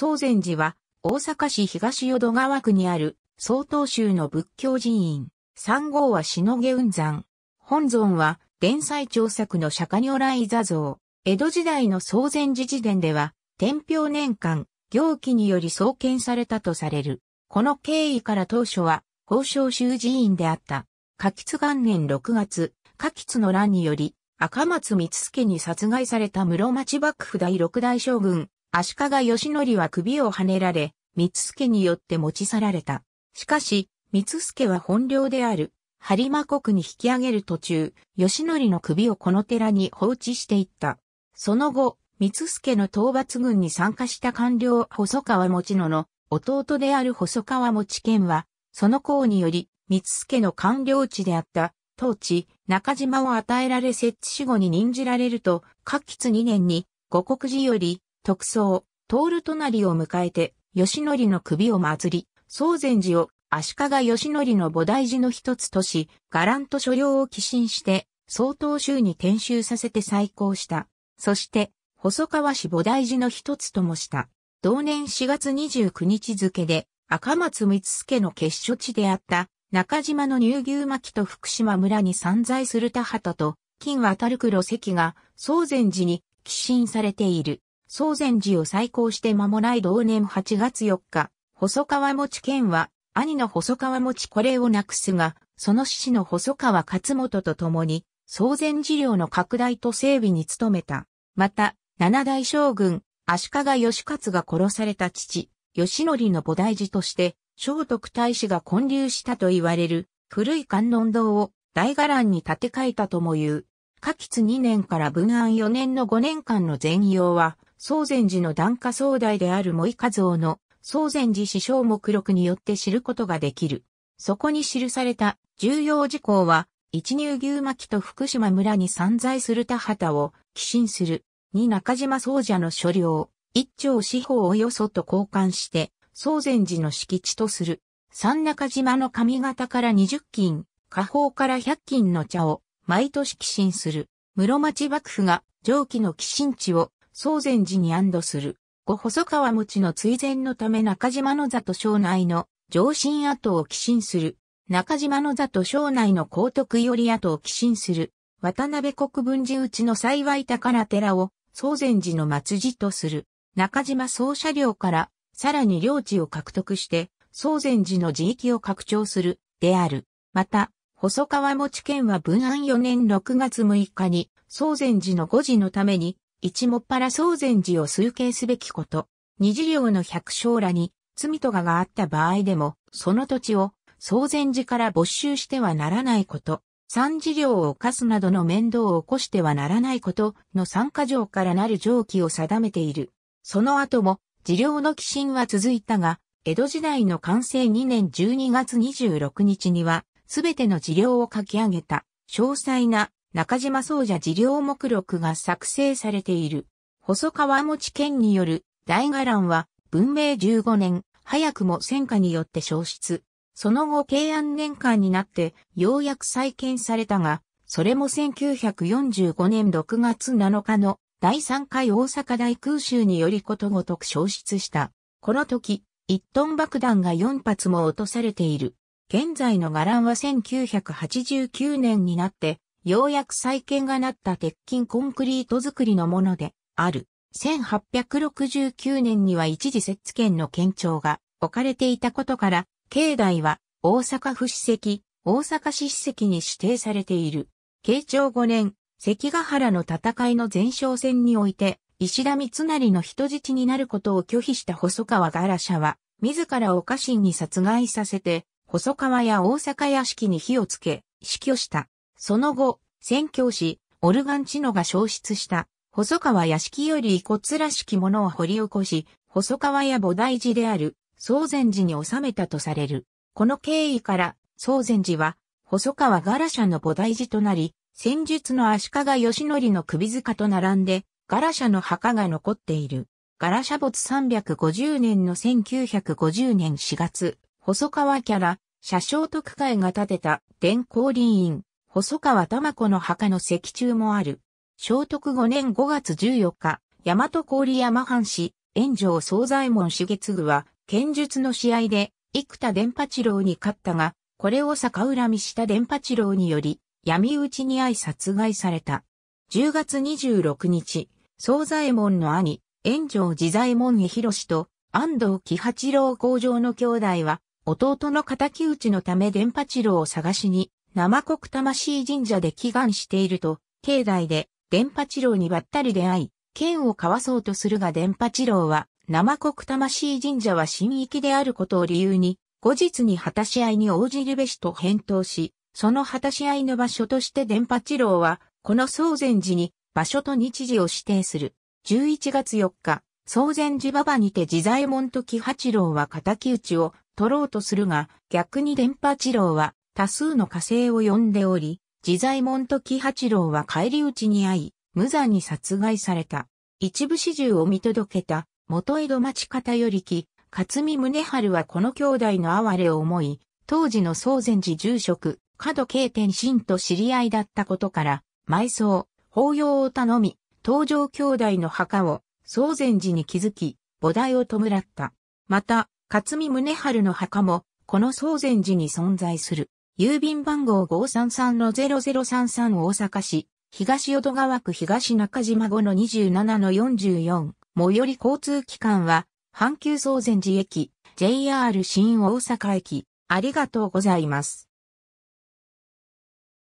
宗禅寺は、大阪市東淀川区にある、曹洞宗の仏教寺院。三号はしのげ雲山。本尊は、伝祭調作の釈迦如来座像。江戸時代の宗禅寺寺伝では、天平年間、行基により創建されたとされる。この経緯から当初は、宝生宗寺院であった。柿吉元年6月、柿吉の乱により、赤松光助に殺害された室町幕府第六代将軍、足利義則は首をはねられ、三助によって持ち去られた。しかし、三助は本領である、播磨国に引き上げる途中、義則の首をこの寺に放置していった。その後、三助の討伐軍に参加した官僚細川持野の弟である細川持健は、その功により、三助の官僚地であった、当地、中島を与えられ設置死後に任じられると、各吉2年に、五国寺より、特捜、る隣を迎えて、吉則の首を祭り、宗禅寺を足利義則の菩提寺の一つとし、伽藍と所領を寄進して、総統州に転修させて再興した。そして、細川氏菩提寺の一つともした。同年4月29日付で、赤松光助の結所地であった、中島の乳牛巻と福島村に散在する田畑と、金渡る黒石が、宗禅寺に寄進されている。宗禅寺を再興して間もない同年8月4日、細川持県は、兄の細川持これをなくすが、その父の細川勝元と共に、宗禅寺領の拡大と整備に努めた。また、七代将軍、足利義勝が殺された父、義則の菩提寺として、聖徳太子が建立したと言われる、古い観音堂を大伽藍に建て替えたとも言う。下吉2年から文安4年の5年間の全容は、宗禅寺の檀家総代である森和夫の宗禅寺師匠目録によって知ることができる。そこに記された重要事項は、一乳牛巻と福島村に散在する田畑を寄進する。二中島総社の所領、一丁四方およそと交換して、宗禅寺の敷地とする。三中島の上方から二十金、下方から百金の茶を毎年寄進する。室町幕府が上記の寄進地を総前寺に安堵する。後細川持の追善のため中島のと省内の上信跡を寄進する。中島のと省内の高徳より跡を寄進する。渡辺国分寺内の幸い宝寺を総前寺の末寺とする。中島総社領からさらに領地を獲得して総前寺の地域を拡張するである。また、細川持県は文安4年6月6日に、総前寺の5時のために、一もっぱら宗禅寺を崇敬すべきこと。二事業の百姓らに罪とかがあった場合でも、その土地を宗禅寺から没収してはならないこと。三事業を犯すなどの面倒を起こしてはならないことの三箇条からなる上記を定めている。その後も、事業の寄進は続いたが、江戸時代の完成2年12月26日には、すべての事業を書き上げた、詳細な中島総社事業目録が作成されている。細川持県による大伽藍は文明15年、早くも戦火によって消失。その後慶安年間になってようやく再建されたが、それも1945年6月7日の第3回大阪大空襲によりことごとく消失した。この時、1トン爆弾が4発も落とされている。現在の伽藍は1989年になってようやく再建がなった鉄筋コンクリート造りのものである。1869年には一時設置権の県庁が置かれていたことから、境内は大阪府史跡、大阪市史跡に指定されている。慶長5年、関ヶ原の戦いの前哨戦において、石田三成の人質になることを拒否した細川ガラシャは、自らを家臣に殺害させて、細川や大阪屋敷に火をつけ、死去した。その後、宣教師、オルガンチノが消失した、細川屋敷より遺骨らしきものを掘り起こし、細川屋菩提寺である、宗禅寺に収めたとされる。この経緯から、宗禅寺は、細川ガラシャの菩提寺となり、戦術の足利義則の首塚と並んで、ガラシャの墓が残っている。ガラシャ没350年の1950年4月、細川キャラ、車掌特会が建てた伝光林院、細川玉子の墓の石柱もある。聖徳5年5月14日、大和郡山藩士、炎上総左衛門重次は、剣術の試合で、幾田伝八郎に勝ったが、これを逆恨みした伝八郎により、闇討ちに遭い殺害された。10月26日、総左衛門の兄、炎上自左衛門へ広と、安藤喜八郎工場の兄弟は、弟の仇討ちのため伝八郎を探しに、生国魂神社で祈願していると、境内で電波治郎にばったり出会い、剣を交わそうとするが電波治郎は、生国魂神社は神域であることを理由に、後日に果たし合いに応じるべしと返答し、その果たし合いの場所として電波治郎は、この宗禅寺に場所と日時を指定する。11月4日、宗禅寺馬場にて自在門と木八郎は仇討ちを取ろうとするが、逆に電波治郎は多数の火星を呼んでおり、自在門と喜八郎は帰り討ちに遭い、無残に殺害された。一部始終を見届けた、元江戸町方よりき、勝見宗春はこの兄弟の哀れを思い、当時の宗禅寺住職、角慶天心と知り合いだったことから、埋葬、法要を頼み、東条兄弟の墓を、宗禅寺に築き、菩提を弔った。また、勝見宗春の墓も、この宗禅寺に存在する。郵便番号533-0033大阪市、東淀川区東中島5の27-44。最寄り交通機関は、阪急総前寺駅、JR 新大阪駅。ありがとうございます。